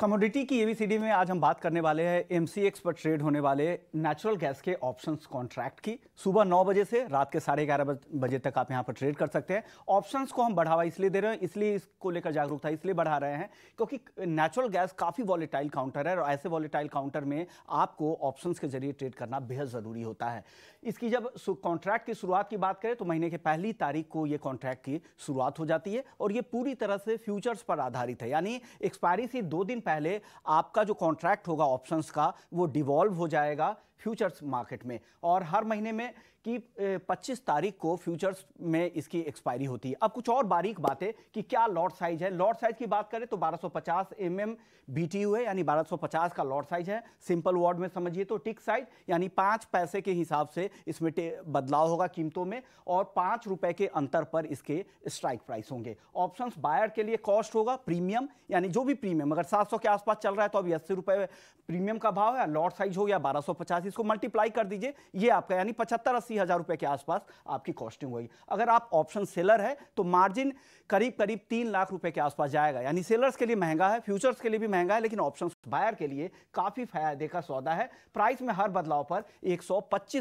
commodity की ABCD में आज हम बात करने वाले हैं एमसीएक्स पर ट्रेड होने वाले नेचुरल गैस के ऑप्शंस कॉन्ट्रैक्ट की सुबह नौ बजे से रात के साढ़े ग्यारह बजे तक आप यहाँ पर ट्रेड कर सकते हैं ऑप्शंस को हम बढ़ावा इसलिए दे रहे हैं इसलिए इसको लेकर जागरूकता इसलिए बढ़ा रहे हैं क्योंकि नेचुरल गैस काफ़ी वॉलीटाइल काउंटर है और ऐसे वॉलीटाइल काउंटर में आपको ऑप्शन के जरिए ट्रेड करना बेहद ज़रूरी होता है इसकी जब कॉन्ट्रैक्ट की शुरुआत की बात करें तो महीने के पहली तारीख को ये कॉन्ट्रैक्ट की शुरुआत हो जाती है और ये पूरी तरह से फ्यूचर्स पर आधारित है यानी एक्सपायरी से दो दिन पहले आपका जो कॉन्ट्रैक्ट होगा ऑप्शंस का वो डिवॉल्व हो जाएगा फ्यूचर्स मार्केट में और हर महीने में कि 25 तारीख को फ्यूचर्स में इसकी एक्सपायरी होती है अब कुछ और बारीक बातें कि क्या लॉट साइज है लॉट साइज की बात करें तो 1250 M M B T U है यानी 1250 का लॉट साइज है सिंपल वर्ड में समझिए तो टिक साइज यानी पाँच पैसे के हिसाब से इसमें बदलाव होगा कीमतों में और पाँच रुपये के अंतर पर इसके स्ट्राइक प्राइस होंगे ऑप्शन बायर के लिए कॉस्ट होगा प्रीमियम यानी जो भी प्रीमियम अगर सात के आसपास चल रहा है तो अभी अस्सी रुपये प्रीमियम का भाव है लॉट साइज हो गया बारह इसको मल्टीप्लाई कर दीजिए ये आपका यानी पचहत्तर अस्सी हज़ार रुपये के आसपास आपकी कॉस्टिंग होगी अगर आप ऑप्शन सेलर है तो मार्जिन करीब करीब तीन लाख रुपये के आसपास जाएगा यानी सेलर्स के लिए महंगा है फ्यूचर्स के लिए भी महंगा है लेकिन ऑप्शन बायर के लिए काफी फायदे का सौदा है प्राइस में हर बदलाव पर एक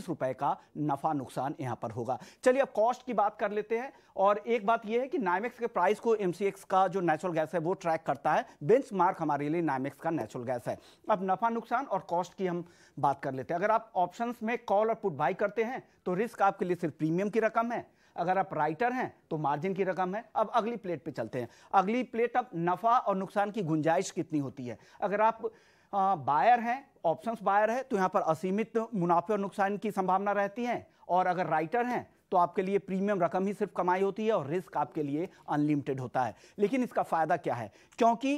रुपए का नफा नुकसान यहां पर होगा चलिए अब कॉस्ट की बात कर लेते हैं और एक बात यह है कि नाइमेक्स के प्राइस को एमसीएक्स का जो नेचुरल गैस है वो ट्रैक करता है बेंच मार्क हमारे लिए नाइमेक्स का नेचुरल गैस है अब नफा नुकसान और कॉस्ट की हम बात कर लेते हैं अगर आप ऑप्शन में कॉल और पुट बाई करते हैं तो रिस्क आपके लिए सिर्फ प्रीमियम की रकम है अगर आप राइटर हैं तो मार्जिन की रकम है अब अगली प्लेट पे चलते हैं अगली प्लेट अब नफ़ा और नुकसान की गुंजाइश कितनी होती है अगर आप आ, बायर हैं ऑप्शंस बायर है तो यहाँ पर असीमित मुनाफे और नुकसान की संभावना रहती है और अगर राइटर हैं तो आपके लिए प्रीमियम रकम ही सिर्फ कमाई होती है और रिस्क आपके लिए अनलिमिटेड होता है लेकिन इसका फ़ायदा क्या है क्योंकि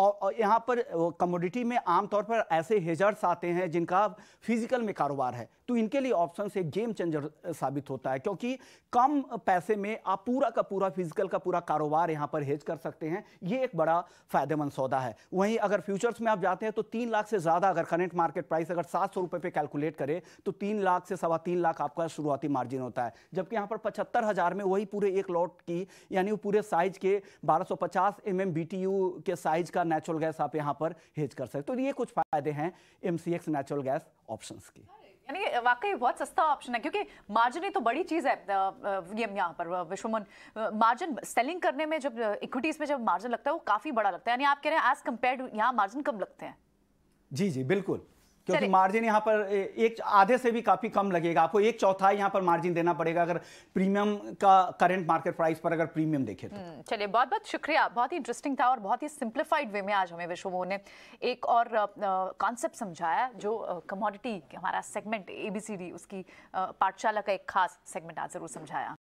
और यहाँ पर कमोडिटी में आमतौर पर ऐसे हेजर्स आते हैं जिनका फिजिकल में कारोबार है तो इनके लिए ऑप्शन एक गेम चेंजर साबित होता है क्योंकि कम पैसे में आप पूरा का पूरा फिजिकल का पूरा कारोबार यहाँ पर हेज कर सकते हैं ये एक बड़ा फायदेमंद सौदा है वहीं अगर फ्यूचर्स में आप जाते हैं तो तीन लाख से ज़्यादा अगर करेंट मार्केट प्राइस अगर सात सौ रुपये पर कैलकुलेट करें तो तीन लाख से सवा तीन लाख आपका शुरुआती मार्जिन होता है जबकि यहाँ पर पचहत्तर हज़ार में वही पूरे एक लॉट की यानी वो पूरे साइज के बारह सौ पचास M M B T U के साइज का नेचुरल गैस आप यहाँ पर हेज कर सकते तो ये कुछ फायदे हैं M C X natural gas option के यानी वाकई बहुत सस्ता ऑप्शन है क्योंकि मार्जिन ही तो बड़ी चीज़ है यहाँ पर विश्वमन मार्जिन सेलिंग करने में जब इक्विटीज़ में जब मार्जिन लगता है वो काफ़ी बड़ा लगता है यानी आप कह रहे हैं एज कम्पेयर यहाँ मार्जिन कम लगते हैं जी जी बिल्कुल क्योंकि मार्जिन यहाँ पर एक आधे से भी काफी कम लगेगा आपको एक चौथाई यहाँ पर मार्जिन देना पड़ेगा अगर प्रीमियम का करंट मार्केट प्राइस पर अगर प्रीमियम देखे तो हम्म, चलिए बहुत बहुत शुक्रिया बहुत ही इंटरेस्टिंग था और बहुत ही सिंप्लीफाइड वे में आज हमें विश्व ने एक और कॉन्सेप्ट समझाया जो कमोडिटी हमारा सेगमेंट एबीसीडी उसकी पाठशाला का एक खास सेगमेंट आज जरूर समझाया